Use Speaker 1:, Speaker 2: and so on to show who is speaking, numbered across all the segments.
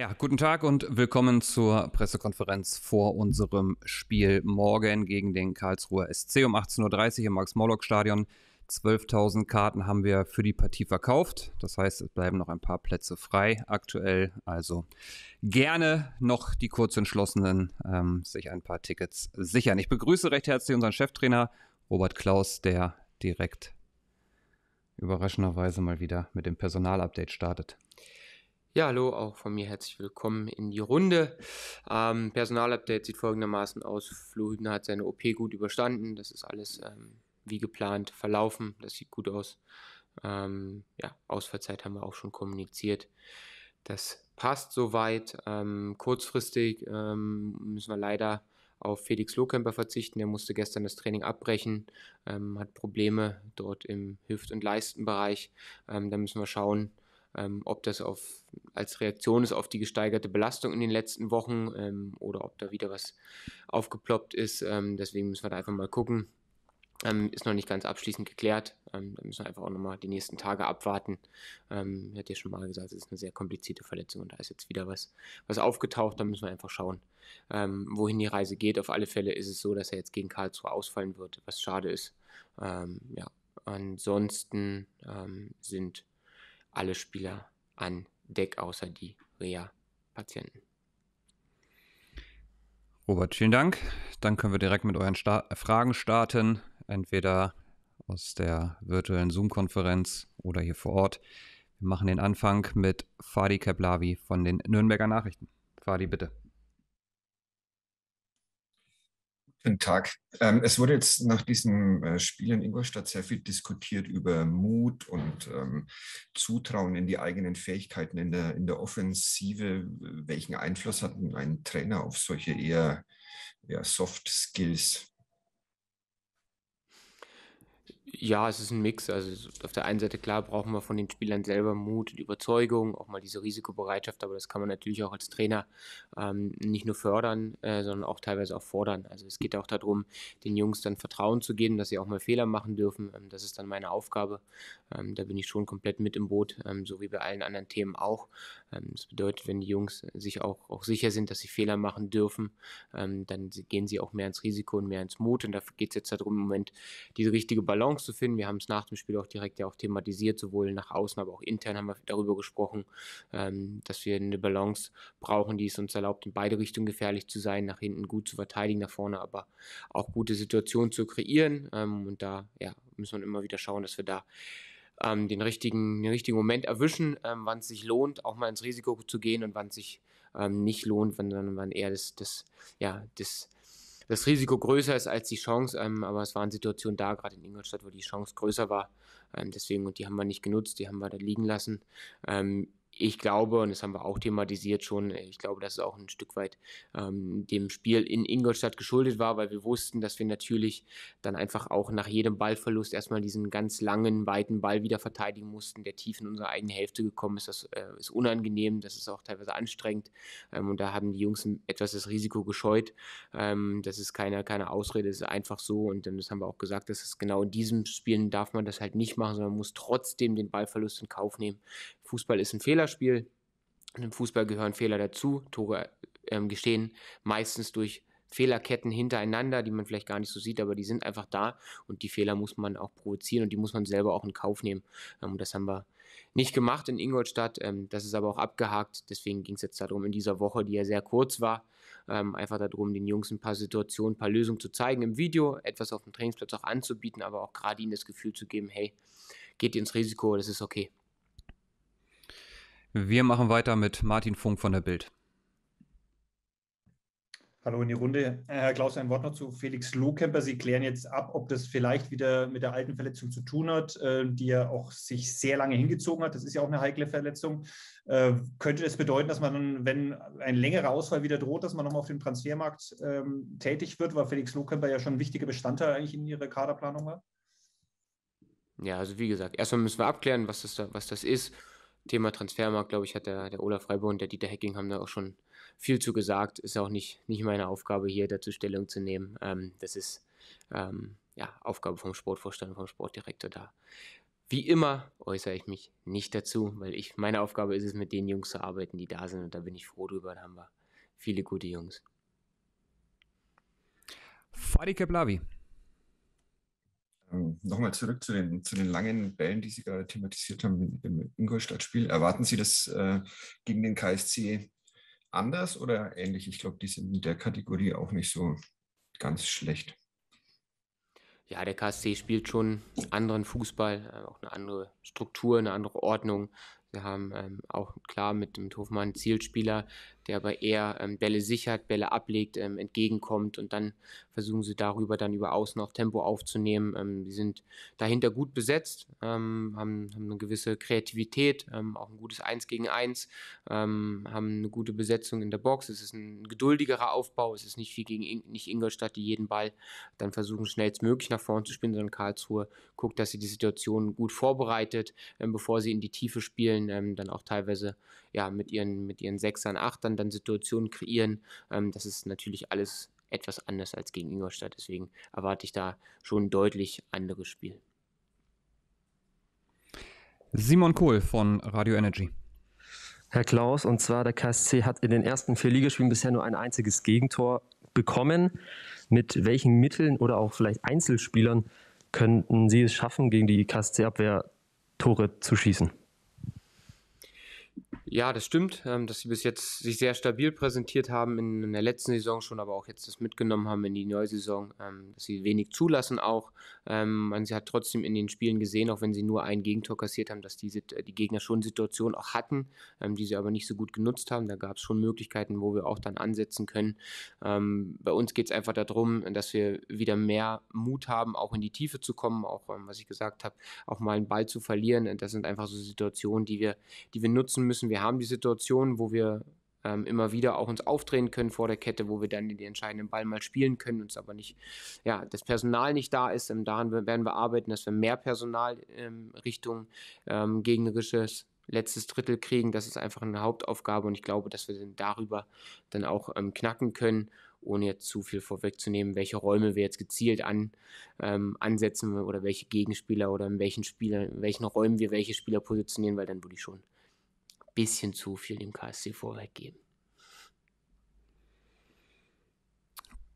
Speaker 1: Ja, guten Tag und willkommen zur Pressekonferenz vor unserem Spiel morgen gegen den Karlsruher SC um 18.30 Uhr im Max-Morlock-Stadion. 12.000 Karten haben wir für die Partie verkauft. Das heißt, es bleiben noch ein paar Plätze frei aktuell. Also gerne noch die Kurzentschlossenen ähm, sich ein paar Tickets sichern. Ich begrüße recht herzlich unseren Cheftrainer Robert Klaus, der direkt überraschenderweise mal wieder mit dem Personalupdate startet.
Speaker 2: Ja, hallo, auch von mir herzlich willkommen in die Runde. Ähm, Personalupdate sieht folgendermaßen aus. Flo Hübner hat seine OP gut überstanden. Das ist alles ähm, wie geplant verlaufen. Das sieht gut aus. Ähm, ja, Ausfallzeit haben wir auch schon kommuniziert. Das passt soweit. Ähm, kurzfristig ähm, müssen wir leider auf Felix Lohkämper verzichten. Der musste gestern das Training abbrechen, ähm, hat Probleme dort im Hüft- und Leistenbereich. Ähm, da müssen wir schauen, ähm, ob das auf, als Reaktion ist auf die gesteigerte Belastung in den letzten Wochen ähm, oder ob da wieder was aufgeploppt ist. Ähm, deswegen müssen wir da einfach mal gucken. Ähm, ist noch nicht ganz abschließend geklärt. Ähm, da müssen wir einfach auch nochmal die nächsten Tage abwarten. ich ähm, hatte ja schon mal gesagt, es ist eine sehr komplizierte Verletzung und da ist jetzt wieder was, was aufgetaucht. Da müssen wir einfach schauen, wohin die Reise geht. Auf alle Fälle ist es so, dass er jetzt gegen Karlsruhe ausfallen wird, was schade ist. ja, ansonsten sind alle Spieler an Deck, außer die Reha-Patienten.
Speaker 1: Robert, vielen Dank. Dann können wir direkt mit euren Sta äh, Fragen starten, entweder aus der virtuellen Zoom-Konferenz oder hier vor Ort. Wir machen den Anfang mit Fadi Keplavi von den Nürnberger Nachrichten. Fadi, bitte.
Speaker 3: Guten Tag. Ähm, es wurde jetzt nach diesem äh, Spiel in Ingolstadt sehr viel diskutiert über Mut und ähm, Zutrauen in die eigenen Fähigkeiten in der, in der Offensive. Welchen Einfluss hat ein Trainer auf solche eher ja, Soft Skills?
Speaker 2: Ja, es ist ein Mix. Also auf der einen Seite klar brauchen wir von den Spielern selber Mut und Überzeugung, auch mal diese Risikobereitschaft, aber das kann man natürlich auch als Trainer ähm, nicht nur fördern, äh, sondern auch teilweise auch fordern. Also es geht auch darum, den Jungs dann Vertrauen zu geben, dass sie auch mal Fehler machen dürfen. Ähm, das ist dann meine Aufgabe. Ähm, da bin ich schon komplett mit im Boot, ähm, so wie bei allen anderen Themen auch. Ähm, das bedeutet, wenn die Jungs sich auch, auch sicher sind, dass sie Fehler machen dürfen, ähm, dann gehen sie auch mehr ins Risiko und mehr ins Mut. Und dafür geht es jetzt darum, im Moment diese richtige Balance Balance zu finden. Wir haben es nach dem Spiel auch direkt ja auch thematisiert, sowohl nach außen, aber auch intern haben wir darüber gesprochen, ähm, dass wir eine Balance brauchen, die es uns erlaubt, in beide Richtungen gefährlich zu sein, nach hinten gut zu verteidigen, nach vorne aber auch gute Situationen zu kreieren. Ähm, und da ja, müssen wir immer wieder schauen, dass wir da ähm, den, richtigen, den richtigen Moment erwischen, ähm, wann es sich lohnt, auch mal ins Risiko zu gehen und wann es sich ähm, nicht lohnt, sondern wann eher das, das, ja, das das Risiko größer ist als die Chance. Ähm, aber es waren Situationen da, gerade in Ingolstadt, wo die Chance größer war. Ähm, deswegen, und die haben wir nicht genutzt, die haben wir da liegen lassen. Ähm, ich glaube, und das haben wir auch thematisiert schon, ich glaube, dass es auch ein Stück weit ähm, dem Spiel in Ingolstadt geschuldet war, weil wir wussten, dass wir natürlich dann einfach auch nach jedem Ballverlust erstmal diesen ganz langen, weiten Ball wieder verteidigen mussten, der tief in unsere eigene Hälfte gekommen ist. Das äh, ist unangenehm, das ist auch teilweise anstrengend. Ähm, und da haben die Jungs etwas das Risiko gescheut. Ähm, das ist keine, keine Ausrede, das ist einfach so. Und dann, das haben wir auch gesagt, dass es genau in diesem Spielen darf man das halt nicht machen, sondern man muss trotzdem den Ballverlust in Kauf nehmen, Fußball ist ein Fehlerspiel. Und Im Fußball gehören Fehler dazu. Tore ähm, gestehen meistens durch Fehlerketten hintereinander, die man vielleicht gar nicht so sieht, aber die sind einfach da und die Fehler muss man auch provozieren und die muss man selber auch in Kauf nehmen. Ähm, das haben wir nicht gemacht in Ingolstadt. Ähm, das ist aber auch abgehakt. Deswegen ging es jetzt darum, in dieser Woche, die ja sehr kurz war, ähm, einfach darum, den Jungs ein paar Situationen, ein paar Lösungen zu zeigen im Video, etwas auf dem Trainingsplatz auch anzubieten, aber auch gerade ihnen das Gefühl zu geben, hey, geht ins Risiko, das ist okay.
Speaker 1: Wir machen weiter mit Martin Funk von der Bild.
Speaker 2: Hallo in die Runde. Herr Klaus,
Speaker 1: ein Wort noch zu Felix Lohkemper. Sie klären jetzt ab, ob das vielleicht wieder mit der alten Verletzung zu tun hat, äh, die ja auch sich sehr lange hingezogen hat. Das ist ja auch eine heikle Verletzung. Äh, könnte das bedeuten, dass man, dann, wenn ein längerer Ausfall wieder droht, dass man nochmal auf dem Transfermarkt ähm, tätig wird, weil Felix Lohkemper ja schon ein wichtiger Bestandteil eigentlich in Ihrer Kaderplanung war?
Speaker 2: Ja, also wie gesagt, erstmal müssen wir abklären, was das, da, was das ist Thema Transfermarkt, glaube ich, hat der, der Olaf Freiburg und der Dieter Hecking haben da auch schon viel zu gesagt. Ist auch nicht, nicht meine Aufgabe, hier dazu Stellung zu nehmen. Ähm, das ist ähm, ja, Aufgabe vom Sportvorstand, vom Sportdirektor da. Wie immer äußere ich mich nicht dazu, weil ich meine Aufgabe ist es, mit den Jungs zu arbeiten, die da sind. Und da bin ich froh drüber. Da haben wir viele gute Jungs. Fadi Keplavi.
Speaker 3: Ähm, nochmal zurück zu den, zu den langen Bällen, die Sie gerade thematisiert haben im Ingolstadt-Spiel. Erwarten Sie das äh, gegen den KSC anders oder ähnlich? Ich glaube, die sind in der Kategorie auch nicht so ganz schlecht.
Speaker 2: Ja, der KSC spielt schon anderen Fußball, äh, auch eine andere Struktur, eine andere Ordnung. Sie haben ähm, auch klar mit dem Hofmann einen Zielspieler, der aber eher ähm, Bälle sichert, Bälle ablegt, ähm, entgegenkommt und dann versuchen sie darüber dann über Außen auch Tempo aufzunehmen. Ähm, die sind dahinter gut besetzt, ähm, haben, haben, eine gewisse Kreativität, ähm, auch ein gutes Eins gegen Eins, haben eine gute Besetzung in der Box. Es ist ein geduldigerer Aufbau, es ist nicht viel gegen In nicht Ingolstadt, die jeden Ball dann versuchen, schnellstmöglich nach vorne zu spielen, sondern Karlsruhe guckt, dass sie die Situation gut vorbereitet, bevor sie in die Tiefe spielen spielen, ähm, dann auch teilweise ja, mit, ihren, mit ihren Sechsern, Achtern dann Situationen kreieren. Ähm, das ist natürlich alles etwas anders als gegen Ingolstadt. Deswegen erwarte ich da schon ein deutlich anderes Spiel.
Speaker 1: Simon Kohl von Radio Energy. Herr Klaus, und zwar der KSC hat in den ersten vier Ligaspielen bisher nur ein einziges Gegentor bekommen. Mit welchen Mitteln oder auch vielleicht Einzelspielern könnten Sie es schaffen, gegen die KSC-Abwehr Tore zu schießen?
Speaker 2: Ja, das stimmt, ähm, dass sie bis jetzt sich sehr stabil präsentiert haben in, der letzten Saison schon, aber auch jetzt das mitgenommen haben in die neue Saison, ähm, dass sie wenig zulassen auch. Ähm, man hat trotzdem in den Spielen gesehen, auch wenn sie nur ein Gegentor kassiert haben, dass die, äh, die Gegner schon Situationen auch hatten, die sie aber nicht so gut genutzt haben. Da gab es schon Möglichkeiten, wo wir auch dann ansetzen können. bei uns geht es einfach darum, dass wir wieder mehr Mut haben, auch in die Tiefe zu kommen, auch was ich gesagt habe, auch mal einen Ball zu verlieren. Das sind einfach so Situationen, die wir, die wir nutzen müssen. Wir haben die Situation, wo wir ähm, immer wieder auch uns aufdrehen können vor der Kette, wo wir dann den entscheidenden Ball mal spielen können, uns aber nicht, ja, das Personal nicht da ist. Ähm, daran werden wir arbeiten, dass wir mehr Personal ähm, Richtung ähm, gegnerisches letztes Drittel kriegen. Das ist einfach eine Hauptaufgabe und ich glaube, dass wir dann darüber dann auch ähm, knacken können, ohne jetzt zu viel vorwegzunehmen, welche Räume wir jetzt gezielt an, ähm, ansetzen oder welche Gegenspieler oder in welchen Spieler, in welchen Räumen wir welche Spieler positionieren, weil dann würde ich schon bisschen zu viel dem KSC vorweggeben.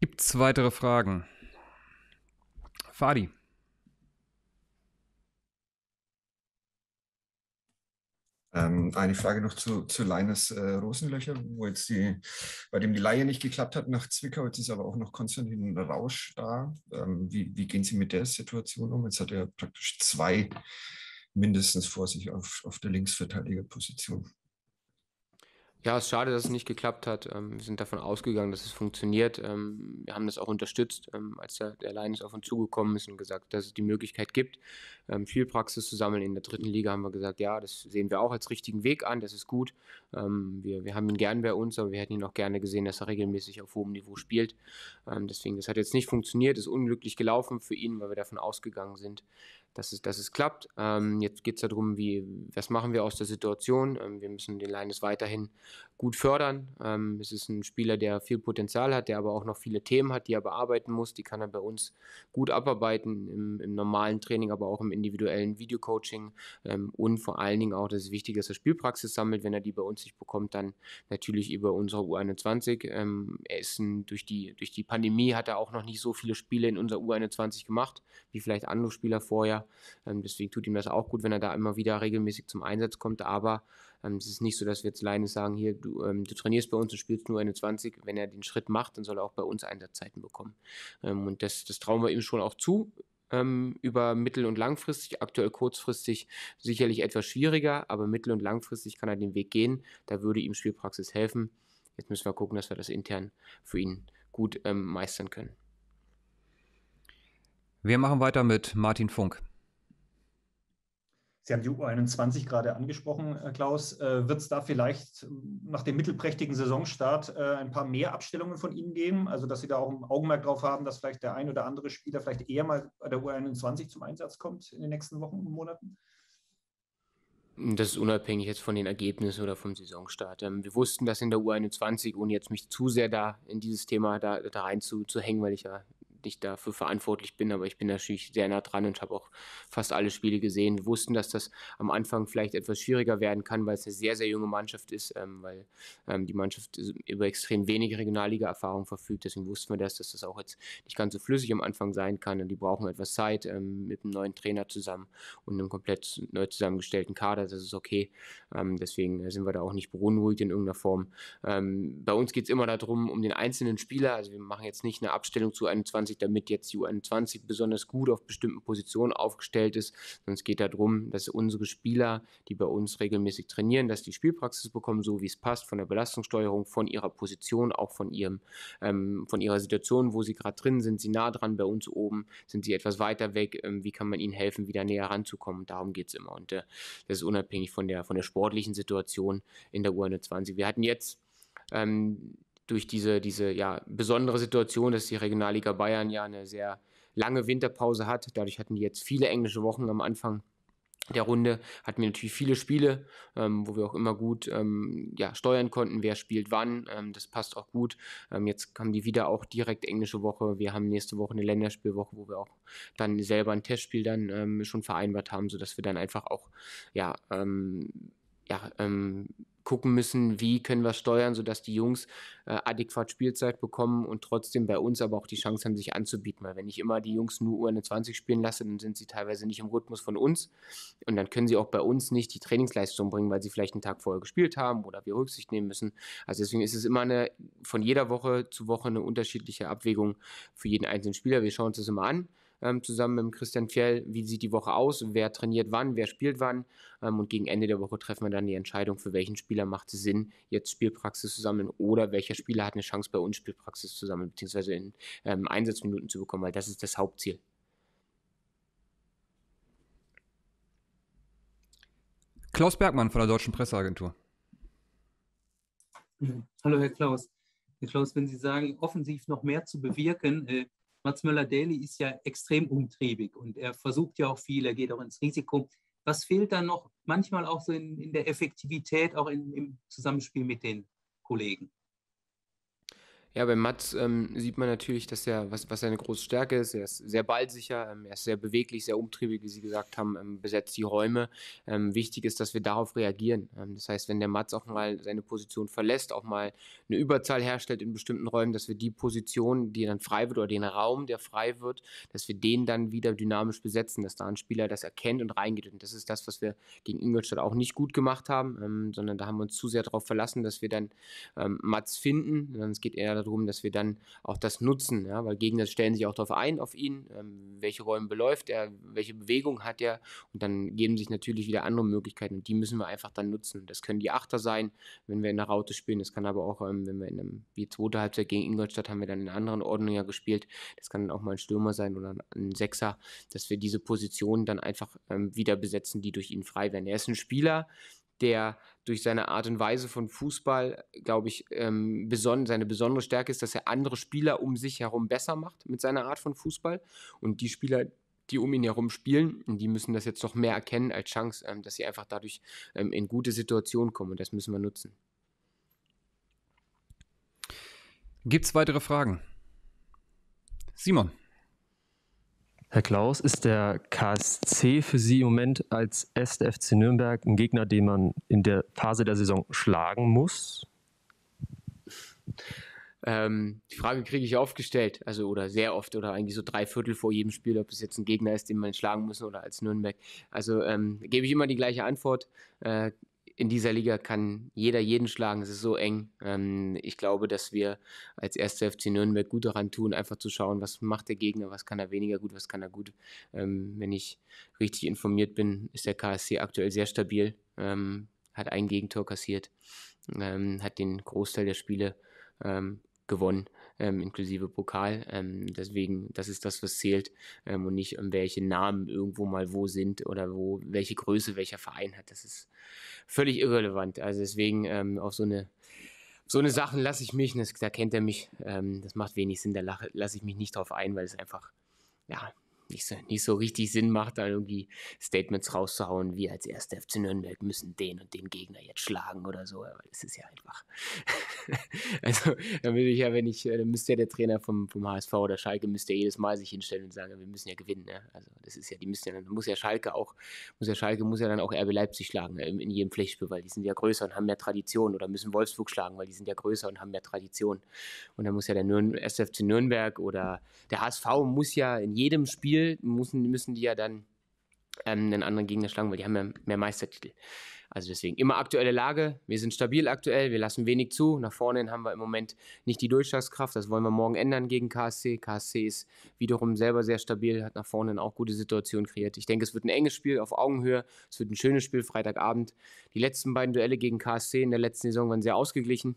Speaker 1: Gibt es weitere
Speaker 3: Fragen? Fadi. Ähm, eine Frage noch zu, zu Leines äh, Rosenlöcher, wo jetzt die, bei dem die Laie nicht geklappt hat nach Zwickau. Jetzt ist aber auch noch Konstantin Rausch da. Ähm, wie, wie, gehen Sie mit der Situation um? Jetzt hat er praktisch zwei mindestens vor sich auf, auf der Linksverteidigerposition.
Speaker 2: Ja, es ist schade, dass es nicht geklappt hat. Ähm, wir sind davon ausgegangen, dass es funktioniert. Ähm, wir haben das auch unterstützt, ähm, als der, der Leines auf uns zugekommen ist und gesagt, dass es die Möglichkeit gibt, viel Praxis zu sammeln. In der dritten Liga haben wir gesagt, ja, das sehen wir auch als richtigen Weg an, das ist gut. wir, wir haben ihn gern bei uns, aber wir hätten ihn auch gerne gesehen, dass er regelmäßig auf hohem Niveau spielt. deswegen, das hat jetzt nicht funktioniert, ist unglücklich gelaufen für ihn, weil wir davon ausgegangen sind, dass es, dass es klappt. Ähm, jetzt geht es darum, wie, was machen wir aus der Situation. Ähm, wir müssen den Leines weiterhin gut fördern. Ähm, es ist ein Spieler, der viel Potenzial hat, der aber auch noch viele Themen hat, die er bearbeiten muss. Die kann er bei uns gut abarbeiten, im, im normalen Training, aber auch im individuellen Videocoaching. Ähm, und vor allen Dingen auch, dass es wichtig ist, dass er Spielpraxis sammelt. Wenn er die bei uns nicht bekommt, dann natürlich über unsere U21. Ähm, er ist ein, durch, die, durch die Pandemie hat er auch noch nicht so viele Spiele in unserer U21 gemacht, wie vielleicht andere Spieler vorher. Spieler. Ähm, deswegen tut ihm das auch gut, wenn er da immer wieder regelmäßig zum Einsatz kommt. Aber ähm, es ist nicht so, dass wir jetzt alleine sagen, hier, du, ähm, du, trainierst bei uns und spielst nur eine 20. Wenn er den Schritt macht, dann soll er auch bei uns Einsatzzeiten bekommen. und das, das trauen wir ihm schon auch zu über mittel- und langfristig, aktuell kurzfristig sicherlich etwas schwieriger, aber mittel- und langfristig kann er den Weg gehen. Da würde ihm Spielpraxis helfen. Jetzt müssen wir gucken, dass wir das intern für ihn gut ähm, meistern können. Wir machen weiter mit Martin Funk.
Speaker 1: Sie haben die U21 gerade angesprochen, äh, Klaus. Äh, Wird es da vielleicht ähm, nach dem mittelprächtigen Saisonstart äh, ein paar mehr Abstellungen von Ihnen geben? Also, dass Sie da auch ein Augenmerk drauf haben, dass vielleicht der ein oder andere Spieler vielleicht eher mal bei der U21 zum Einsatz kommt in
Speaker 3: den nächsten Wochen und
Speaker 1: Monaten?
Speaker 2: Das ist unabhängig jetzt von den Ergebnissen oder vom Saisonstart. Ähm, wir wussten dass in der U21, ohne jetzt mich zu sehr da in dieses Thema da, da rein zu, zu hängen, weil ich ja nicht dafür verantwortlich bin, aber ich bin natürlich sehr nah dran und habe auch fast alle Spiele gesehen. Wir wussten, dass das am Anfang vielleicht etwas schwieriger werden kann, weil es eine sehr, sehr junge Mannschaft ist, ähm, weil ähm, die Mannschaft über extrem wenig Regionalliga-Erfahrung verfügt. Deswegen wussten wir das, dass das auch jetzt nicht ganz so flüssig am Anfang sein kann und die brauchen etwas Zeit ähm, mit einem neuen Trainer zusammen und einem komplett neu zusammengestellten Kader. Das ist okay. Ähm, deswegen sind wir da auch nicht beunruhigt in irgendeiner Form. Ähm, bei uns geht es immer darum, um den einzelnen Spieler. Also wir machen jetzt nicht eine Abstellung zu 21 u damit jetzt die UN20 besonders gut auf bestimmten Positionen aufgestellt ist. Sondern es geht darum, dass unsere Spieler, die bei uns regelmäßig trainieren, dass die Spielpraxis bekommen, so wie es passt, von der Belastungssteuerung, von ihrer Position, auch von ihrem, ähm, von ihrer Situation, wo sie gerade drin sind. Sind sie nah dran bei uns oben? Sind sie etwas weiter weg? Ähm, wie kann man ihnen helfen, wieder näher ranzukommen? darum geht es immer. Und äh, das ist unabhängig von der, von der sportlichen Situation in der UN20. Wir hatten jetzt ähm, durch diese, diese ja, besondere Situation, dass die Regionalliga Bayern ja eine sehr lange Winterpause hat. Dadurch hatten die jetzt viele englische Wochen am Anfang der Runde hatten wir natürlich viele Spiele, ähm, wo wir auch immer gut ähm, ja, steuern konnten, wer spielt wann. Ähm, das passt auch gut. Ähm, jetzt haben die wieder auch direkt englische Woche. Wir haben nächste Woche eine Länderspielwoche, wo wir auch dann selber ein Testspiel dann ähm, schon vereinbart haben, sodass wir dann einfach auch ja, ähm, ja, gucken müssen, wie können wir steuern, sodass die Jungs äh, adäquat Spielzeit bekommen und trotzdem bei uns aber auch die Chance haben, sich anzubieten. Weil wenn ich immer die Jungs nur u 20 spielen lasse, dann sind sie teilweise nicht im Rhythmus von uns und dann können sie auch bei uns nicht die Trainingsleistung bringen, weil sie vielleicht einen Tag vorher gespielt haben oder wir Rücksicht nehmen müssen. Also deswegen ist es immer eine, von jeder Woche zu Woche eine unterschiedliche Abwägung für jeden einzelnen Spieler. Wir schauen uns das immer an ähm, zusammen mit Christian Fjell, wie sieht die Woche aus, wer trainiert wann, wer spielt wann. Ähm, und gegen Ende der Woche treffen wir dann die Entscheidung, für welchen Spieler macht es Sinn, jetzt Spielpraxis zu sammeln oder welcher Spieler hat eine Chance, bei uns Spielpraxis zu sammeln, beziehungsweise in ähm, Einsatzminuten zu bekommen, weil das ist das Hauptziel.
Speaker 1: Klaus Bergmann von der Deutschen Presseagentur. Hallo, Herr Klaus. Herr Klaus, wenn Sie sagen, offensiv noch mehr zu bewirken, äh, Mats Müller-Daly ist ja extrem umtriebig und er versucht ja auch viel, er geht auch ins Risiko. Was fehlt dann noch manchmal auch so in, in der Effektivität, auch in, im Zusammenspiel mit
Speaker 2: den Kollegen? Ja, bei Mats ähm, sieht man natürlich, dass er, was, was seine große Stärke ist, er ist sehr ballsicher, ähm, er ist sehr beweglich, sehr umtriebig, wie Sie gesagt haben, ähm, besetzt die Räume. Ähm, wichtig ist, dass wir darauf reagieren. Ähm, das heißt, wenn der Mats auch mal seine Position verlässt, auch mal eine Überzahl herstellt in bestimmten Räumen, dass wir die Position, die dann frei wird oder den Raum, der frei wird, dass wir den dann wieder dynamisch besetzen, dass da ein Spieler das erkennt und reingeht. Und das ist das, was wir gegen Ingolstadt auch nicht gut gemacht haben, ähm, sondern da haben wir uns zu sehr darauf verlassen, dass wir dann Mats finden. Sonst geht eher darum, dass wir dann auch das nutzen, ja, weil Gegner stellen sich auch darauf ein, auf ihn, ähm, welche Räume beläuft er, welche Bewegung hat er und dann geben sich natürlich wieder andere Möglichkeiten und die müssen wir einfach dann nutzen. Das können die Achter sein, wenn wir in der Raute spielen, das kann aber auch, ähm, wenn wir in einem, wie zweite Halbzeit gegen Ingolstadt haben wir dann in einer anderen Ordnung ja gespielt, das kann dann auch mal ein Stürmer sein oder ein Sechser, dass wir diese Positionen dann einfach ähm, wieder besetzen, die durch ihn frei werden. Er ist ein Spieler, der durch seine Art und Weise von Fußball, glaube ich, ähm, beson seine besondere Stärke ist, dass er andere Spieler um sich herum besser macht mit seiner Art von Fußball. Und die Spieler, die um ihn herum spielen, die müssen das jetzt noch mehr erkennen als Chance, ähm, dass sie einfach dadurch ähm, in gute Situationen kommen. Und das müssen wir nutzen. Gibt es weitere Fragen?
Speaker 1: Simon. Herr Klaus, ist der KSC für Sie im Moment als erster Nürnberg ein Gegner, den man in der Phase der Saison schlagen muss?
Speaker 2: Ähm, die Frage kriege ich oft gestellt, also oder sehr oft oder eigentlich so drei Viertel vor jedem Spiel, ob es jetzt ein Gegner ist, den man schlagen muss oder als Nürnberg. Also ähm, gebe ich immer die gleiche Antwort. Äh, in dieser Liga kann jeder jeden schlagen. Es ist so eng. Ähm, ich glaube, dass wir als erste FC Nürnberg gut daran tun, einfach zu schauen, was macht der Gegner, was kann er weniger gut, was kann er gut. Ähm, wenn ich richtig informiert bin, ist der KSC aktuell sehr stabil, ähm, hat ein Gegentor kassiert, ähm, hat den Großteil der Spiele ähm, gewonnen, ähm, inklusive Pokal. Ähm, deswegen, das ist das, was zählt ähm, und nicht, um ähm, welche Namen irgendwo mal wo sind oder wo, welche Größe welcher Verein hat. Das ist völlig irrelevant. Also deswegen ähm, auf so eine so eine Sachen lasse ich mich, das, da kennt er mich, ähm, das macht wenig Sinn, da lasse ich mich nicht drauf ein, weil es einfach, ja, nicht so, nicht so richtig Sinn macht, da irgendwie Statements rauszuhauen, wie als erste FC Nürnberg müssen den und den Gegner jetzt schlagen oder so. Aber das ist ja einfach also dann würde ich ja, wenn ich, äh, dann müsste ja der Trainer vom, vom HSV oder Schalke müsste ja jedes Mal sich hinstellen und sagen, wir müssen ja gewinnen. Ne? Also das ist ja, die müssen ja dann, muss ja Schalke auch, muss ja Schalke, muss ja dann auch RB Leipzig schlagen in, äh, in jedem Pflichtspiel, weil die sind ja größer und haben mehr Tradition oder müssen Wolfsburg schlagen, weil die sind ja größer und haben mehr Tradition. Und dann muss ja der Nürn SFC Nürnberg oder der HSV muss ja in jedem Spiel, müssen, müssen die ja dann ähm, einen anderen Gegner schlagen, weil die haben ja mehr Meistertitel. Also deswegen immer aktuelle Lage. Wir sind stabil aktuell, wir lassen wenig zu. Nach vorne hin haben wir im Moment nicht die Durchschlagskraft. Das wollen wir morgen ändern gegen KSC. KSC ist wiederum selber sehr stabil, hat nach vorne hin auch gute Situationen kreiert. Ich denke, es wird ein enges Spiel auf Augenhöhe. Es wird ein schönes Spiel Freitagabend. Die letzten beiden Duelle gegen KSC in der letzten Saison waren sehr ausgeglichen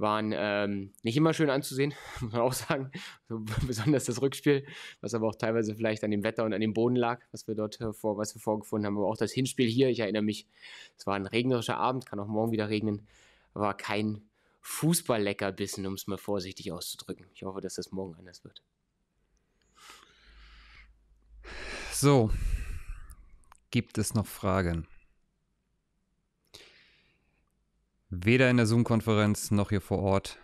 Speaker 2: waren ähm, nicht immer schön anzusehen, muss man auch sagen. So, besonders das Rückspiel, was aber auch teilweise vielleicht an dem Wetter und an dem Boden lag, was wir dort äh, vor, was wir vorgefunden haben. Aber auch das Hinspiel hier, ich erinnere mich, es war ein regnerischer Abend, kann auch morgen wieder regnen, war kein Fußballleckerbissen, um es mal vorsichtig auszudrücken. Ich hoffe, dass das morgen anders wird. So,
Speaker 1: gibt es noch Fragen? Weder in der Zoom-Konferenz noch hier vor Ort.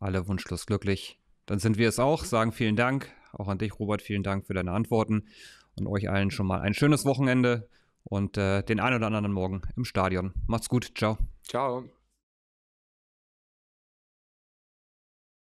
Speaker 1: Alle wunschlos glücklich. Dann sind wir es auch, sagen vielen Dank. Auch an dich, Robert, vielen Dank für deine Antworten. Und euch allen schon mal ein schönes Wochenende und äh, den einen oder anderen Morgen im Stadion. Macht's gut. Ciao.
Speaker 2: Ciao.